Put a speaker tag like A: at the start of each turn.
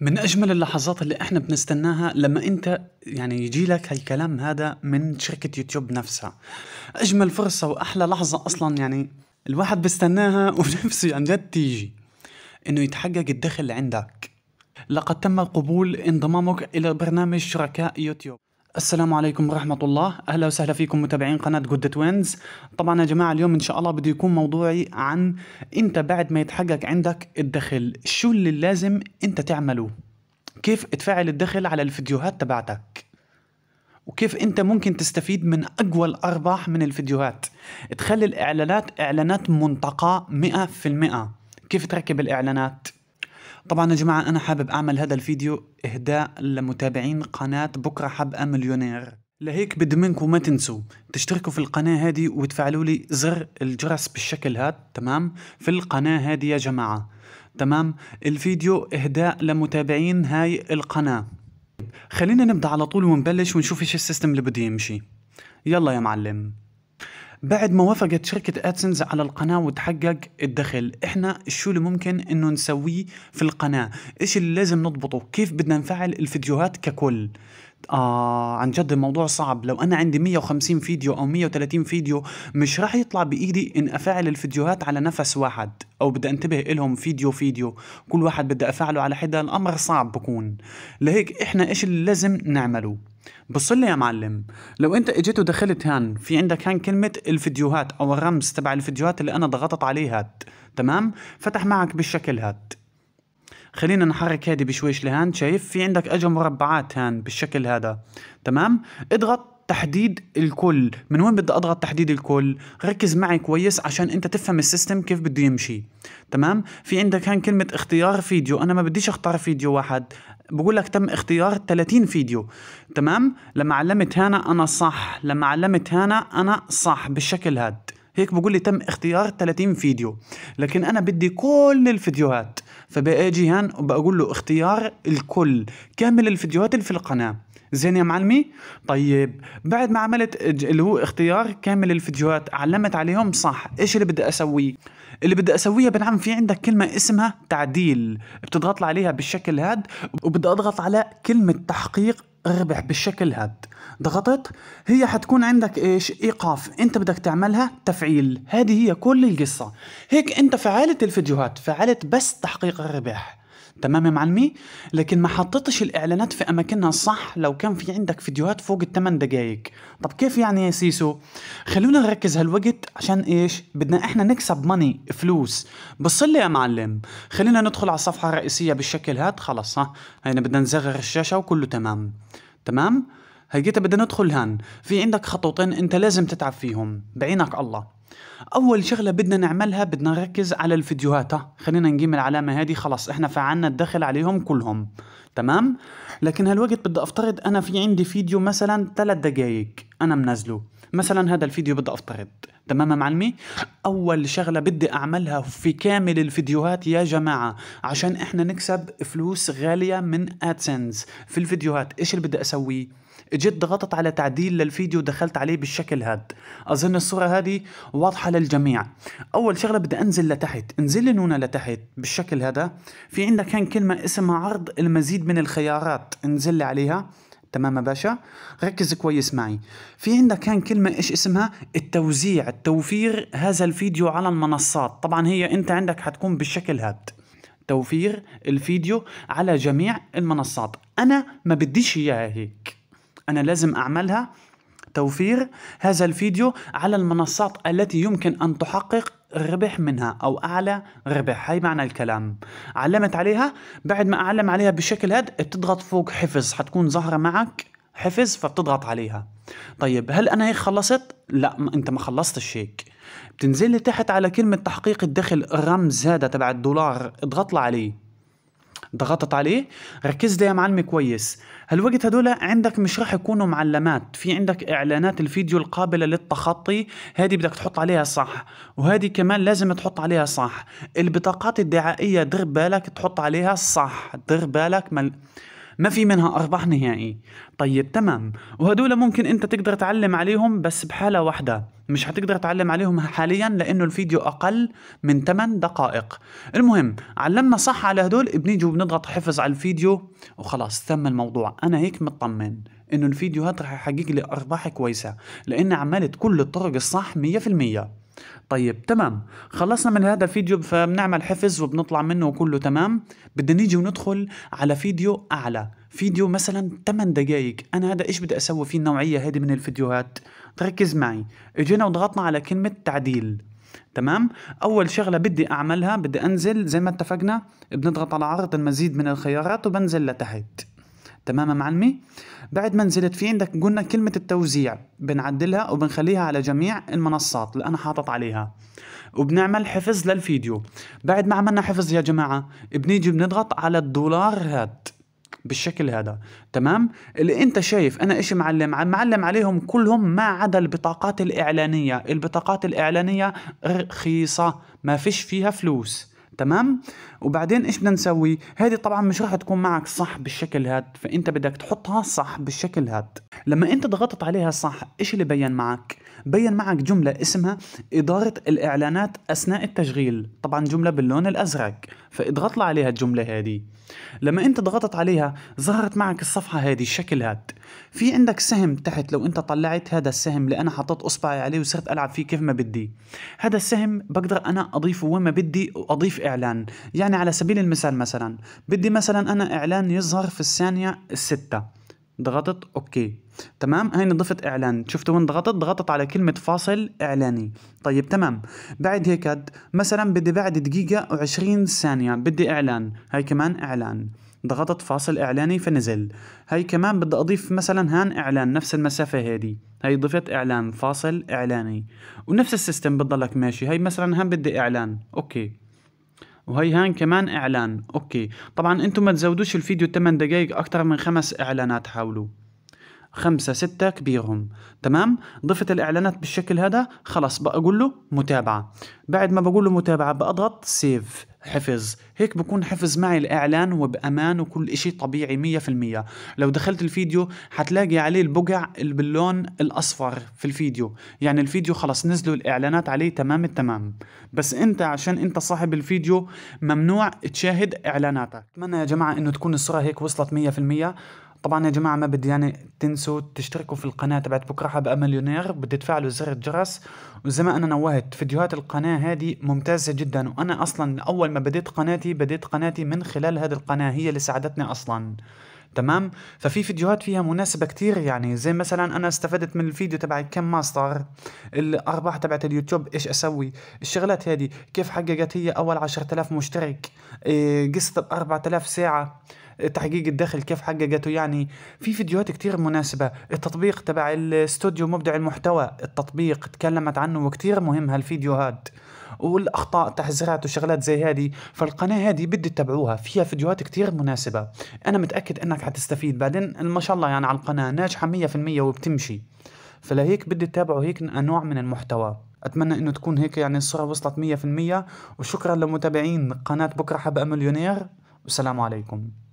A: من اجمل اللحظات اللي احنا بنستناها لما انت يعني يجي لك هالكلام هذا من شركه يوتيوب نفسها اجمل فرصه واحلى لحظه اصلا يعني الواحد بيستناها ونفسه عن جد تيجي انه يتحقق الدخل عندك لقد تم قبول انضمامك الى برنامج شركاء يوتيوب السلام عليكم ورحمة الله أهلا وسهلا فيكم متابعين قناة جود توينز طبعا يا جماعة اليوم إن شاء الله بده يكون موضوعي عن أنت بعد ما يتحقق عندك الدخل شو اللي لازم أنت تعمله كيف تفعل الدخل على الفيديوهات تبعتك وكيف انت ممكن تستفيد من اقوى الارباح من الفيديوهات تخلي الاعلانات اعلانات منطقه 100% كيف تركب الاعلانات طبعا يا جماعة أنا حابب أعمل هذا الفيديو إهداء لمتابعين قناة بكرة حبقة مليونير لهيك بدي منكم ما تنسوا تشتركوا في القناة هذه وتفعلوا لي زر الجرس بالشكل هاد تمام في القناة هذه يا جماعة تمام الفيديو إهداء لمتابعين هاي القناة خلينا نبدأ على طول ونبلش ونشوف ايش السيستم اللي بده يمشي يلا يا معلم بعد ما وافقت شركة ادسنس على القناة وتحقق الدخل احنا شو اللي ممكن انه نسويه في القناة ايش اللي لازم نضبطه كيف بدنا نفعل الفيديوهات ككل آه عن جد الموضوع صعب لو انا عندي 150 فيديو او 130 فيديو مش راح يطلع بايدي ان افعل الفيديوهات على نفس واحد او بدي انتبه لهم فيديو فيديو كل واحد بدي افعله على حدا الامر صعب بكون لهيك احنا ايش اللي لازم نعمله بصلي يا معلم لو انت اجيت ودخلت هان في عندك هان كلمة الفيديوهات او الرمز تبع الفيديوهات اللي انا ضغطت عليها تمام فتح معك بالشكل هاد خلينا نحرك هذه بشويش لهان شايف في عندك اجا مربعات هان بالشكل هذا تمام اضغط تحديد الكل من وين بدي اضغط تحديد الكل ركز معي كويس عشان انت تفهم السيستم كيف بده يمشي تمام في عندك هان كلمه اختيار فيديو انا ما بديش اختار فيديو واحد بقول لك تم اختيار 30 فيديو تمام لما علمت هنا انا صح لما علمت هنا انا صح بالشكل هاد هيك بقول لي تم اختيار 30 فيديو لكن انا بدي كل الفيديوهات فباجي هان وبقول له اختيار الكل كامل الفيديوهات اللي في القناه زين يا معلمي طيب بعد ما عملت اللي هو اختيار كامل الفيديوهات علمت عليهم صح ايش اللي بدي اسويه اللي بدي اسويه يا بنعم في عندك كلمه اسمها تعديل بتضغط عليها بالشكل هاد وبدي اضغط على كلمه تحقيق ربح بالشكل هاد ضغطت هي حتكون عندك ايش ايقاف انت بدك تعملها تفعيل هذه هي كل القصه هيك انت فعلت الفيديوهات فعلت بس تحقيق الربح تمام يا معلمي لكن ما حطيتش الاعلانات في اماكنها الصح لو كان في عندك فيديوهات فوق الثمان دقائق طب كيف يعني يا سيسو خلونا نركز هالوقت عشان ايش بدنا احنا نكسب ماني فلوس بص لي يا معلم خلينا ندخل على الصفحه الرئيسيه بالشكل هاد خلص ها هينا بدنا نزغر الشاشه وكله تمام تمام هيجيتا بدنا ندخل هان في عندك خطوتين انت لازم تتعب فيهم بعينك الله اول شغله بدنا نعملها بدنا نركز على الفيديوهات ها خلينا نجيب العلامه هذه خلاص احنا فعلنا الدخل عليهم كلهم تمام لكن هالوقت بدي افترض انا في عندي فيديو مثلا 3 دقائق انا منزله مثلا هذا الفيديو بدي افترض تمام يا معلمي اول شغله بدي اعملها في كامل الفيديوهات يا جماعه عشان احنا نكسب فلوس غاليه من ادسنس في الفيديوهات ايش اللي بدي اسويه اجيت ضغطت على تعديل للفيديو دخلت عليه بالشكل هاد اظن الصورة هذه واضحة للجميع اول شغلة بدي انزل لتحت انزل هنا لتحت بالشكل هذا في عندك هان كلمة اسمها عرض المزيد من الخيارات انزل عليها تمام يا باشا ركز كويس معي في عندك هان كلمة إيش اسمها التوزيع توفير هذا الفيديو على المنصات طبعا هي أنت عندك حتكون بالشكل هاد توفير الفيديو على جميع المنصات أنا ما بديش إياها هيك أنا لازم أعملها توفير هذا الفيديو على المنصات التي يمكن أن تحقق ربح منها أو أعلى ربح هاي معنى الكلام علمت عليها بعد ما أعلم عليها بالشكل هاد بتضغط فوق حفظ حتكون ظاهرة معك حفظ فبتضغط عليها طيب هل أنا هيك خلصت؟ لا ما انت ما خلصتش هيك بتنزل لتحت على كلمة تحقيق الدخل الرمز هذا تبع الدولار اضغط عليه ضغطت عليه ركز لي يا معلمي كويس هالوقت هدول عندك مش راح يكونوا معلمات في عندك اعلانات الفيديو القابله للتخطي هذه بدك تحط عليها صح وهذه كمان لازم تحط عليها صح البطاقات الدعائيه دير بالك تحط عليها صح دير بالك مل... ما في منها أرباح نهائي طيب تمام وهدول ممكن أنت تقدر تعلم عليهم بس بحالة واحدة مش حتقدر تعلم عليهم حاليا لأنه الفيديو أقل من 8 دقائق المهم علمنا صح على هدول بنيجي وبنضغط حفظ على الفيديو وخلاص تم الموضوع أنا هيك مطمن انه الفيديوهات رح يحقق لي ارباح كويسه لاني عملت كل الطرق الصح 100% طيب تمام خلصنا من هذا الفيديو فبنعمل حفظ وبنطلع منه وكله تمام بدنا نيجي وندخل على فيديو اعلى فيديو مثلا 8 دقائق انا هذا ايش بدي اسوي فيه النوعيه هذه من الفيديوهات ركز معي اجينا وضغطنا على كلمه تعديل تمام اول شغله بدي اعملها بدي انزل زي ما اتفقنا بنضغط على عرض المزيد من الخيارات وبنزل لتحت تماما عمي بعد ما نزلت في عندك قلنا كلمة التوزيع بنعدلها وبنخليها على جميع المنصات اللي أنا حاطط عليها وبنعمل حفظ للفيديو بعد ما عملنا حفظ يا جماعة بنيجي بنضغط على الدولار هات بالشكل هذا تمام اللي انت شايف انا ايش معلم معلم عليهم كلهم ما عدا البطاقات الاعلانيه البطاقات الاعلانيه رخيصه ما فيش فيها فلوس تمام وبعدين ايش بدنا نسوي هذه طبعا مش راح تكون معك صح بالشكل هاد فانت بدك تحطها صح بالشكل هاد لما انت ضغطت عليها صح ايش اللي بين معك بين معك جملة اسمها إدارة الإعلانات أثناء التشغيل طبعا جملة باللون الأزرق فاضغط عليها الجملة هذه لما أنت ضغطت عليها ظهرت معك الصفحة هذه الشكل هاد في عندك سهم تحت لو أنت طلعت هذا السهم اللي أنا حطيت إصبعي عليه وصرت ألعب فيه كيف ما بدي هذا السهم بقدر أنا أضيفه وين ما بدي وأضيف إعلان يعني على سبيل المثال مثلا بدي مثلا أنا إعلان يظهر في الثانية الستة ضغطت اوكي تمام هاي ضفت اعلان شفتوا وين ضغطت ضغطت على كلمه فاصل اعلاني طيب تمام بعد هيك مثلا بدي بعد دقيقه و20 ثانيه بدي اعلان هاي كمان اعلان ضغطت فاصل اعلاني فنزل هاي كمان بدي اضيف مثلا هان اعلان نفس المسافه هذه هاي ضفت اعلان فاصل اعلاني ونفس السيستم بتضلك ماشي هاي مثلا هان بدي اعلان اوكي وهي هان كمان اعلان اوكي طبعا انتم ما تزودوش الفيديو 8 دقائق اكتر من خمس اعلانات حاولوا خمسة ستة كبيرهم تمام ضفت الإعلانات بالشكل هذا خلاص بقول له متابعة بعد ما بقول له متابعة بأضغط سيف حفظ هيك بكون حفظ معي الإعلان وبأمان وكل إشي طبيعي مية في المية لو دخلت الفيديو حتلاقي عليه البقع اللي باللون الأصفر في الفيديو يعني الفيديو خلص نزلوا الإعلانات عليه تمام التمام بس أنت عشان أنت صاحب الفيديو ممنوع تشاهد إعلاناتك أتمنى يا جماعة أنه تكون الصورة هيك وصلت مية في المية طبعا يا جماعه ما بدي يعني تنسوا تشتركوا في القناه تبعت بكره حاب مليونير بدي تفعلوا زر الجرس وزي ما انا نوهت فيديوهات القناه هذه ممتازه جدا وانا اصلا اول ما بديت قناتي بديت قناتي من خلال هذه القناه هي اللي ساعدتني اصلا تمام ففي فيديوهات فيها مناسبة كتير يعني زي مثلا أنا استفدت من الفيديو تبعي كم ماستر الأرباح تبعت اليوتيوب إيش أسوي الشغلات هذه كيف حققت هي أول 10000 مشترك إيه قصة 4000 ساعة تحقيق الدخل كيف حققته يعني في فيديوهات كتير مناسبه التطبيق تبع الاستوديو مبدع المحتوى التطبيق تكلمت عنه وكتير مهم هالفيديوهات والاخطاء تحذيرات وشغلات زي هذه فالقناه هذه بدي تتابعوها فيها فيديوهات كتير مناسبه انا متاكد انك حتستفيد بعدين ما شاء الله يعني على القناه ناجحه 100% وبتمشي فلهيك بدي تتابعوا هيك نوع من المحتوى اتمنى انه تكون هيك يعني الصوره وصلت 100% وشكرا لمتابعين قناه بكره حب مليونير والسلام عليكم